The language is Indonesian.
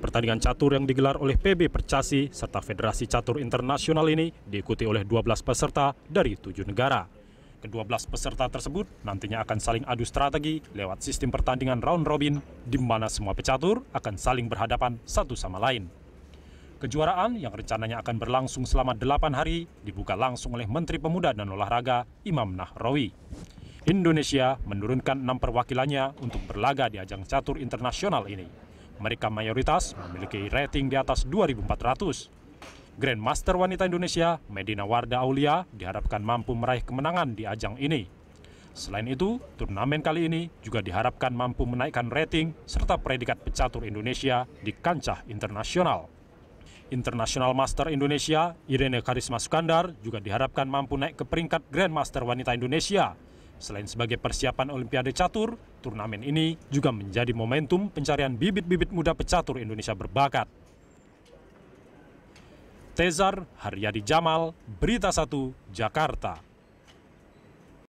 Pertandingan catur yang digelar oleh PB Percasi serta Federasi Catur Internasional ini diikuti oleh 12 peserta dari tujuh negara. Kedua belas peserta tersebut nantinya akan saling adu strategi lewat sistem pertandingan round robin di mana semua pecatur akan saling berhadapan satu sama lain. Kejuaraan yang rencananya akan berlangsung selama delapan hari dibuka langsung oleh Menteri Pemuda dan Olahraga Imam Nahrawi. Indonesia menurunkan enam perwakilannya untuk berlaga di ajang catur internasional ini. Mereka mayoritas memiliki rating di atas 2.400. Grandmaster wanita Indonesia, Medina Warda Aulia, diharapkan mampu meraih kemenangan di ajang ini. Selain itu, turnamen kali ini juga diharapkan mampu menaikkan rating serta predikat pecatur Indonesia di kancah internasional. International Master Indonesia, Irene Karisma Sukandar, juga diharapkan mampu naik ke peringkat Grandmaster Wanita Indonesia Selain sebagai persiapan Olimpiade Catur, turnamen ini juga menjadi momentum pencarian bibit-bibit muda pecatur Indonesia berbakat. Tezar Haryadi Jamal, Berita 1, Jakarta.